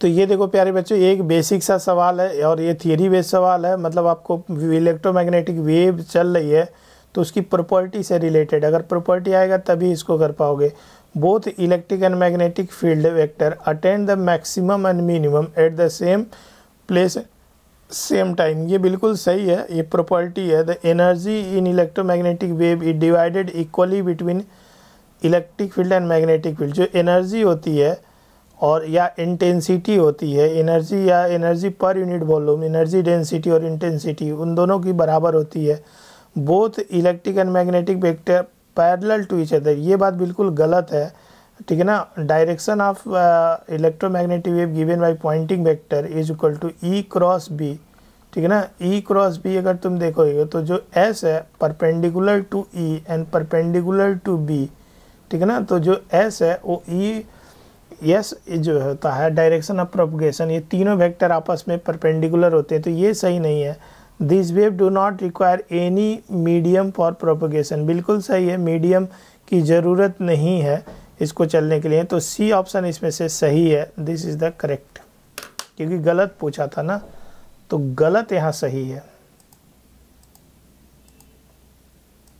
तो ये देखो प्यारे बच्चों एक बेसिक सा सवाल है और ये थियरी बेस्ड सवाल है मतलब आपको इलेक्ट्रोमैग्नेटिक वेव चल रही है तो उसकी प्रॉपर्टी से रिलेटेड अगर प्रॉपर्टी आएगा तभी इसको कर पाओगे both electric and magnetic field vector attend the maximum and minimum at the same place same time ये बिल्कुल सही है ये प्रॉपर्टी है the energy in electromagnetic wave is divided equally between electric field and magnetic field जो energy होती है और या इंटेंसिटी होती है एनर्जी या energy per unit volume energy density और इंटेंसिटी उन दोनों की बराबर होती है both electric and magnetic vector parallel to each other ये बात बिल्कुल गलत है ठीक है ना direction of electromagnetic wave given by Poynting vector is equal to E cross B ठीक है ना ई क्रॉस बी अगर तुम देखोगे तो जो एस है perpendicular to E and perpendicular to B ठीक है ना तो जो एस है वो ई e, यस yes, जो होता है डायरेक्शन ऑफ प्रोपगेशन ये तीनों वेक्टर आपस में परपेंडिकुलर होते हैं तो ये सही नहीं है this wave do not require any medium for propagation बिल्कुल सही है मीडियम की ज़रूरत नहीं है इसको चलने के लिए तो सी ऑप्शन इसमें से सही है दिस इज़ द करेक्ट क्योंकि गलत पूछा था ना तो गलत यहाँ सही है